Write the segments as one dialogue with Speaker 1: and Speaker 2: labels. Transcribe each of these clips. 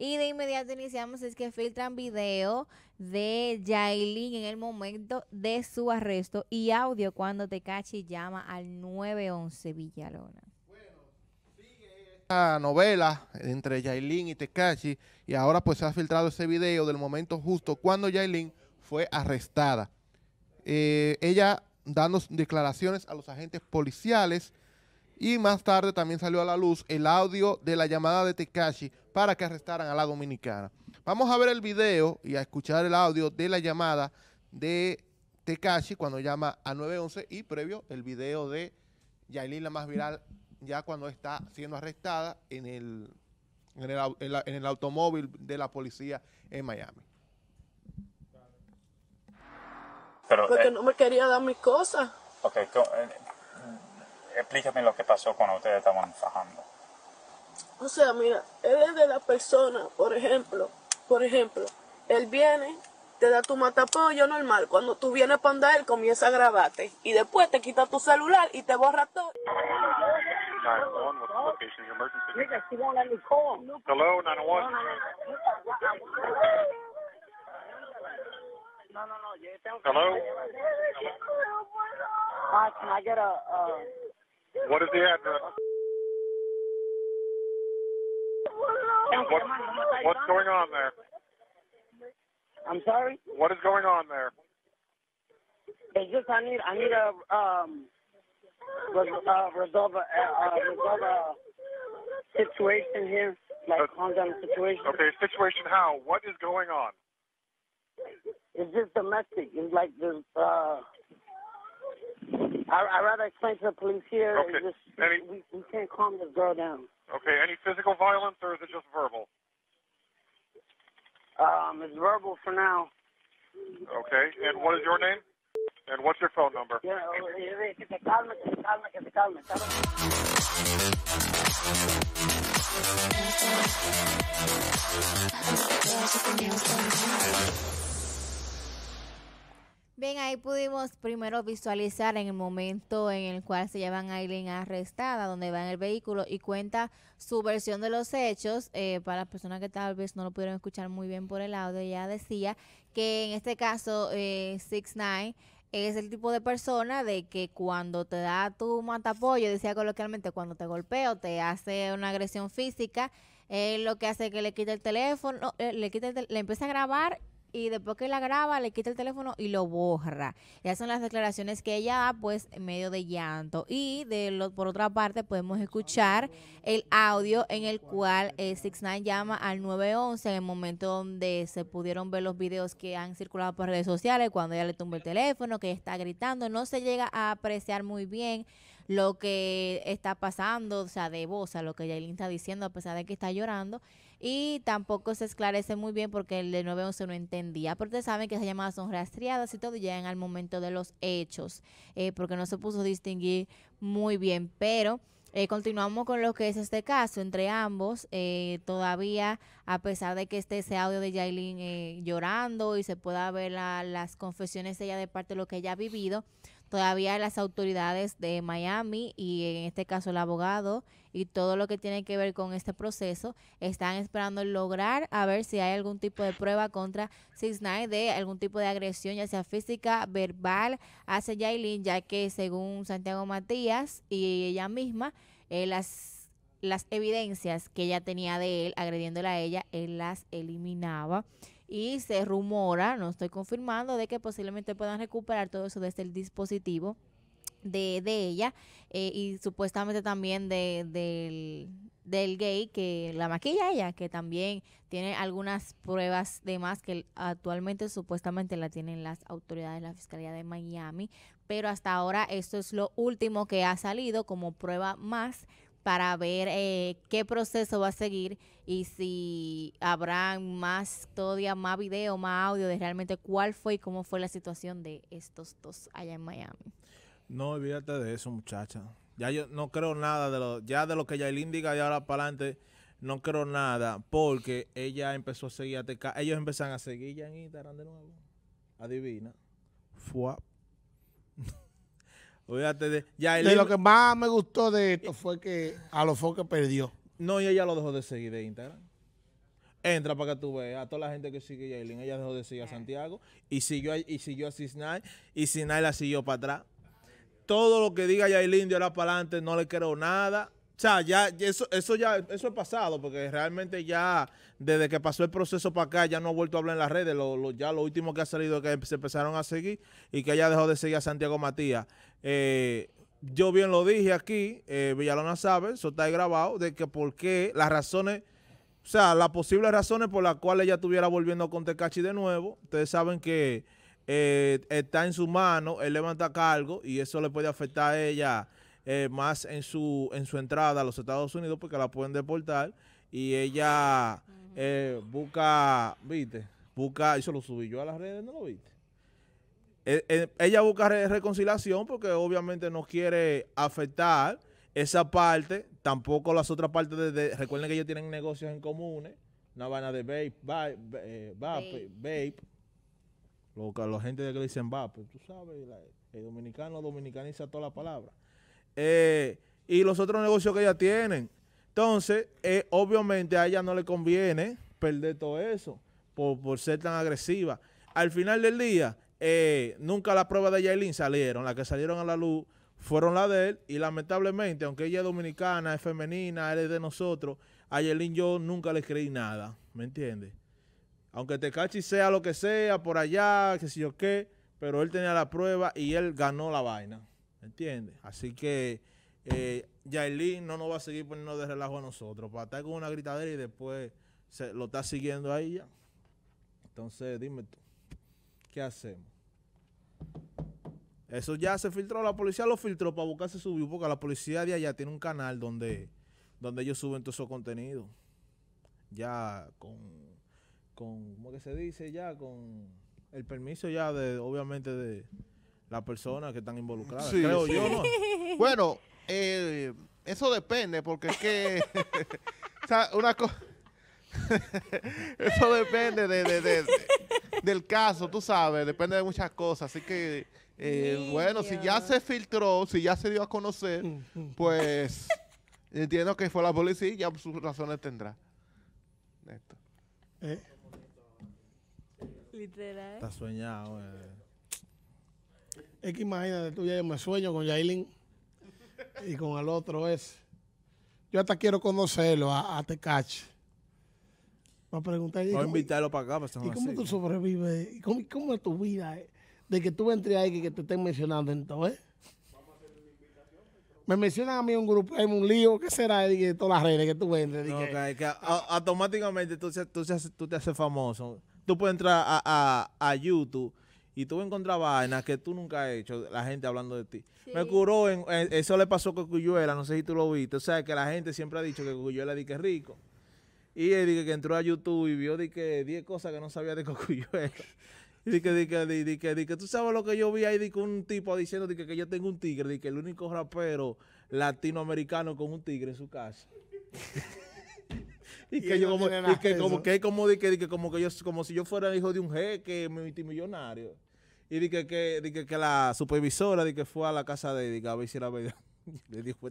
Speaker 1: Y de inmediato iniciamos, es que filtran video de Yailin en el momento de su arresto y audio cuando Tecachi llama al 911 Villalona. Bueno,
Speaker 2: sigue esta novela entre Yailin y Tecachi y ahora pues se ha filtrado ese video del momento justo cuando Yailin fue arrestada. Eh, ella dando declaraciones a los agentes policiales y más tarde también salió a la luz el audio de la llamada de tecachi para que arrestaran a la dominicana. Vamos a ver el video y a escuchar el audio de la llamada de Tekashi cuando llama a 911 y previo el video de Yailin la más viral ya cuando está siendo arrestada en el, en el, automóvil de la policía en Miami.
Speaker 1: Pero, Porque eh, no me quería dar mis cosas. Ok, eh, explícame lo que pasó cuando ustedes estaban fajando. O sea, mira, él es de la persona, por ejemplo, por ejemplo, él viene, te da tu matapollo normal. Cuando tú vienes para andar, él comienza a grabarte. Y después te quita tu celular y te borra todo. No, no, no, What is the
Speaker 3: What's, what's going on there?
Speaker 1: I'm sorry. What is going on there? It's just I need I need a um uh, resolve a uh, uh, resolve a situation here, like a calm down the situation. Okay, situation how? What is going on? It's just domestic. It's like this. Uh, I I rather explain to the police here. Okay. Just, we, we can't calm this girl down. Okay. Any physical violence, or is it just verbal? Um, it's verbal for now. Okay. And what is your name? And what's your phone number? Yeah, oh, eh, eh,
Speaker 2: eh,
Speaker 1: ahí pudimos primero visualizar en el momento en el cual se llevan a Aileen arrestada, donde va en el vehículo y cuenta su versión de los hechos. Eh, para las personas que tal vez no lo pudieron escuchar muy bien por el audio, ella decía que en este caso eh, Six Nine es el tipo de persona de que cuando te da tu matapollo, decía coloquialmente, cuando te golpea o te hace una agresión física, eh, lo que hace que le quite el teléfono, eh, le, quita le empieza a grabar y después que la graba, le quita el teléfono y lo borra. Ya son las declaraciones que ella da, pues, en medio de llanto. Y de por otra parte, podemos escuchar el audio en el cual eh, Six llama al 911 en el momento donde se pudieron ver los videos que han circulado por redes sociales, cuando ella le tumba el teléfono, que está gritando. No se llega a apreciar muy bien lo que está pasando, o sea, de voz, a lo que Yailin está diciendo, a pesar de que está llorando y tampoco se esclarece muy bien porque el de 911 no entendía. Pero ustedes saben que esas llamadas son rastreadas y todo llegan al momento de los hechos, eh, porque no se puso a distinguir muy bien. Pero eh, continuamos con lo que es este caso entre ambos. Eh, todavía, a pesar de que esté ese audio de Yailin eh, llorando y se pueda ver las confesiones de ella de parte de lo que ella ha vivido, todavía las autoridades de Miami y en este caso el abogado y todo lo que tiene que ver con este proceso. Están esperando lograr a ver si hay algún tipo de prueba contra Six de algún tipo de agresión, ya sea física, verbal, hacia Yailin, ya que según Santiago Matías y ella misma, eh, las las evidencias que ella tenía de él agrediéndola a ella, él las eliminaba y se rumora, no estoy confirmando, de que posiblemente puedan recuperar todo eso desde el dispositivo de, de ella eh, y supuestamente también de, del, del, gay que la maquilla ella, que también tiene algunas pruebas de más que actualmente supuestamente la tienen las autoridades de la Fiscalía de Miami, pero hasta ahora esto es lo último que ha salido como prueba más para ver eh, qué proceso va a seguir y si habrá más todavía más video, más audio de realmente cuál fue y cómo fue la situación de estos dos allá en Miami.
Speaker 3: No, olvídate de eso, muchacha. Ya yo no creo nada de lo, ya de lo que Yailin diga de ahora para adelante, no creo nada, porque ella empezó a seguir a TK. Ellos empezaron a seguir ya en Instagram de nuevo. Adivina. Fua. olvídate de De lo que
Speaker 2: más me gustó de esto fue que
Speaker 3: a los que perdió. No, y ella lo dejó de seguir de Instagram. Entra para que tú veas a toda la gente que sigue Yailin. Ella dejó de seguir a eh. Santiago y siguió y siguió a Cisnay y Cisnay la siguió para atrás todo lo que diga Yailin de ahora para adelante no le creo nada. O sea, ya eso, eso ya eso es pasado, porque realmente ya desde que pasó el proceso para acá ya no ha vuelto a hablar en las redes. ya lo último que ha salido es que se empezaron a seguir y que ella dejó de seguir a Santiago Matías. Eh, yo bien lo dije aquí, eh, Villalona sabe, eso está ahí grabado, de que por qué las razones, o sea, las posibles razones por las cuales ella estuviera volviendo con Tecachi de nuevo. Ustedes saben que eh, está en su mano, él levanta cargo y eso le puede afectar a ella eh, más en su, en su entrada a los Estados Unidos porque la pueden deportar y ella eh, busca, viste, busca, eso lo subí yo a las redes, ¿no lo viste? ella busca reconciliación porque obviamente no quiere afectar esa parte, tampoco las otras partes, recuerden que ellos tienen negocios en comunes, una vaina de vape, vape, vape lo la gente de que dicen va, pues tú sabes, el dominicano dominicaniza toda la palabra. Eh, y los otros negocios que ella tienen. Entonces, eh, obviamente a ella no le conviene perder todo eso por, ser tan agresiva. Al final del día, eh, nunca las pruebas de Yailin salieron. Las que salieron a la luz fueron las de él. Y lamentablemente, aunque ella es dominicana, es femenina, es de nosotros, a Yailin yo nunca le creí nada. ¿Me entiendes? Aunque Tecachi sea lo que sea, por allá, qué sé yo qué, pero él tenía la prueba y él ganó la vaina. ¿Entiendes? Así que eh, no nos va a seguir poniendo de relajo a nosotros. Para estar con una gritadera y después se, lo está siguiendo ahí ya. Entonces, dime tú, ¿qué hacemos? Eso ya se filtró, la policía lo filtró para buscarse su view, porque la policía de allá tiene un canal donde, donde ellos suben todo su contenido. Ya con con, ¿cómo que se dice ya? Con el permiso ya de, obviamente, de las personas que están involucradas. creo yo, Bueno, eh, eso depende, porque es que, una cosa...
Speaker 2: eso depende de, del caso, tú sabes, depende de muchas cosas. Así que, eh, bueno, si ya se filtró, si ya se dio a conocer, pues entiendo que fue la policía y ya sus razones tendrá. Esto.
Speaker 3: Eh,
Speaker 1: Está
Speaker 3: soñado. Eh. Es que imagínate tú, ya me sueño con Yailin y con el otro es. Yo hasta quiero conocerlo a, a Va a preguntar. Voy a invitarlo para acá. ¿Y cómo tú sobrevives? cómo, es tu vida? Eh? De que tú entres ahí y que te estén mencionando entonces. Eh. Me mencionan a mí un grupo, hay un lío, ¿qué será de todas las redes que tú entres? No, que automáticamente tú, tú, tú te haces famoso tú puedes entrar a, YouTube y tú encontrar vainas que tú nunca has hecho, la gente hablando de ti. Me curó, en, eso le pasó con Cuyuela, no sé si tú lo viste. O sea, que la gente siempre ha dicho que Cuyuela di que es rico. Y él di que entró a YouTube y vio di que 10 cosas que no sabía de Cocuyuela. Y que, di que, que, di que, tú sabes lo que yo vi ahí, di un tipo diciendo di que, yo tengo un tigre, di que el único rapero latinoamericano con un tigre en su casa. Y que yo como, y que como que como que, como que yo como si yo fuera hijo de un jeque multimillonario. Y di que, que, que, que la supervisora de que fue a la casa de Eddie a ver si era verdad. Le dijo,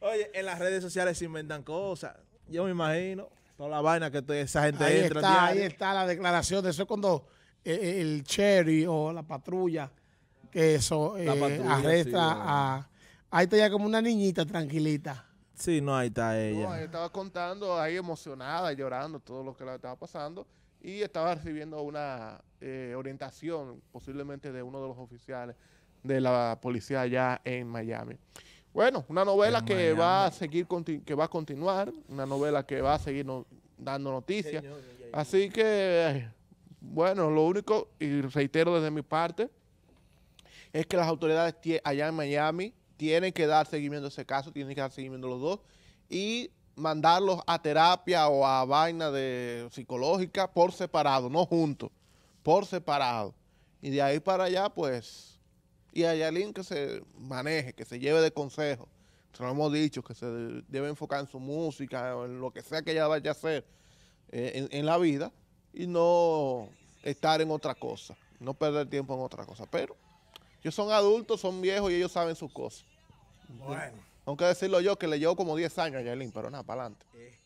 Speaker 3: oye, en las redes sociales se inventan cosas. Yo me imagino toda la vaina que esa gente ahí Está, ahí está la declaración de eso cuando eh, eh, el cherry o la patrulla que eso eh, arresta a... Ahí está ya como
Speaker 2: una niñita tranquilita.
Speaker 3: Sí, no, ahí está ella. estaba
Speaker 2: contando ahí emocionada, llorando todo lo que le estaba pasando y estaba recibiendo una eh, orientación posiblemente de uno de los oficiales de la policía allá en Miami. Bueno, una novela que va a seguir que va a continuar, una novela que va a seguir dando noticias. Así que bueno, lo único y reitero desde mi parte es que las autoridades allá en Miami tienen que dar seguimiento a ese caso, tienen que dar seguimiento a los dos y mandarlos a terapia o a vaina de psicológica por separado, no juntos, por separado. Y de ahí para allá, pues, y a Yalín que se maneje, que se lleve de consejo. Se lo hemos dicho, que se debe enfocar en su música, en lo que sea que ella vaya a hacer eh, en, en la vida y no estar en otra cosa, no perder tiempo en otra cosa. Pero ellos son adultos, son viejos y ellos saben sus cosas. Bueno. Aunque decirlo yo que le llevo como 10 años a Yelin, pero nada, para adelante.
Speaker 3: Eh.